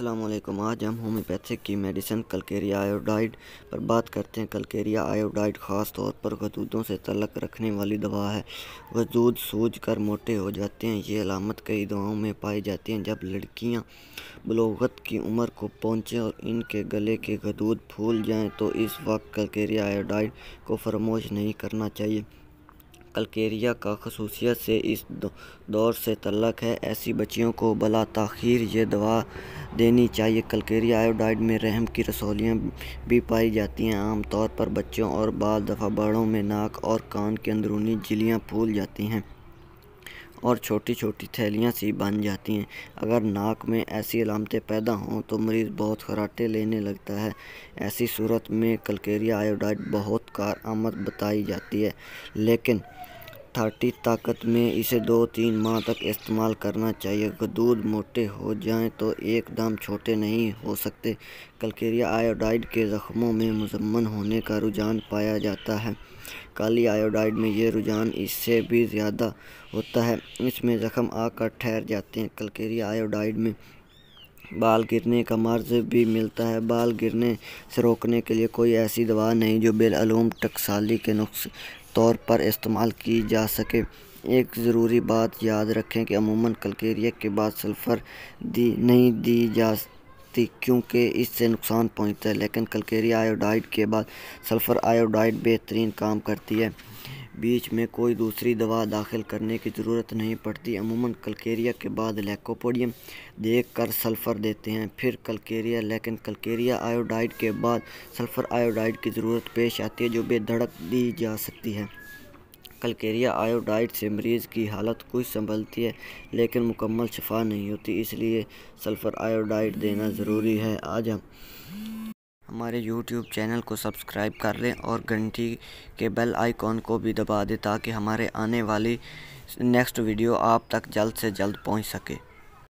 अल्लाम आज हम होम्योपैथिक की मेडिसिन कलकेरिया आयोडाइड पर बात करते हैं कलकेरिया आयोडाइड ख़ास तौर पर गदूदों से तलक रखने वाली दवा है गदूद सूज कर मोटे हो जाते हैं ये अलामत कई दवाओं में पाई जाती हैं जब लड़कियां बलोगत की उम्र को पहुँचें और इनके गले के गदूद फूल जाएँ तो इस वक्त कलकेरिया आयोडाइड को फरमोश नहीं करना चाहिए कलकेरिया का खसूसियत से इस दौर से तल्लक है ऐसी बच्चियों को बला तखीर ये दवा देनी चाहिए कलकेरिया आयोडाइड में रहम की रसौलियाँ भी पाई जाती हैं आम तौर पर बच्चों और बाल दफ़ा बड़ों में नाक और कान की अंदरूनी जिलियाँ फूल जाती हैं और छोटी छोटी थैलियाँ सी बन जाती हैं अगर नाक में ऐसी अलामतें पैदा हों तो मरीज़ बहुत खराटे लेने लगता है ऐसी सूरत में कलकेरिया आयोडाइड बहुत कार आमद बताई जाती है लेकिन थर्टी ताकत में इसे दो तीन माह तक इस्तेमाल करना चाहिए अगर दूध मोटे हो जाएं तो एकदम छोटे नहीं हो सकते कलकेरिया आयोडाइड के ज़ख्मों में मुजम्मन होने का रुझान पाया जाता है काली आयोडाइड में ये रुझान इससे भी ज़्यादा होता है इसमें ज़ख्म आकर ठहर जाते हैं कलकेरिया आयोडाइड में बाल गिरने का मर्ज भी मिलता है बाल गिरने से रोकने के लिए कोई ऐसी दवा नहीं जो बेलूम टकसाली के नुस्ख तौर पर इस्तेमाल की जा सके एक ज़रूरी बात याद रखें कि अमूमन कलकेरिया के बाद सल्फ़र दी नहीं दी जाती क्योंकि इससे नुकसान पहुंचता है लेकिन कलकेरिया आयोडाइड के बाद सल्फ़र आयोडाइड बेहतरीन काम करती है बीच में कोई दूसरी दवा दाखिल करने की ज़रूरत नहीं पड़ती अमूमन कलकेरिया के बाद लैकोपोडियम देख कर सल्फ़र देते हैं फिर कलकेरिया लेकिन कलकेरिया आयोडाइड के बाद सल्फ़र आयोडाइड की ज़रूरत पेश आती है जो बेधड़क दी जा सकती है कलकेरिया आयोडाइड से मरीज़ की हालत कुछ संभलती है लेकिन मुकम्मल शफा नहीं होती इसलिए सल्फ़र आयोडाइड देना ज़रूरी है आज हम हमारे यूट्यूब चैनल को सब्सक्राइब कर लें और घंटी के बेल आइकॉन को भी दबा दें ताकि हमारे आने वाली नेक्स्ट वीडियो आप तक जल्द से जल्द पहुंच सके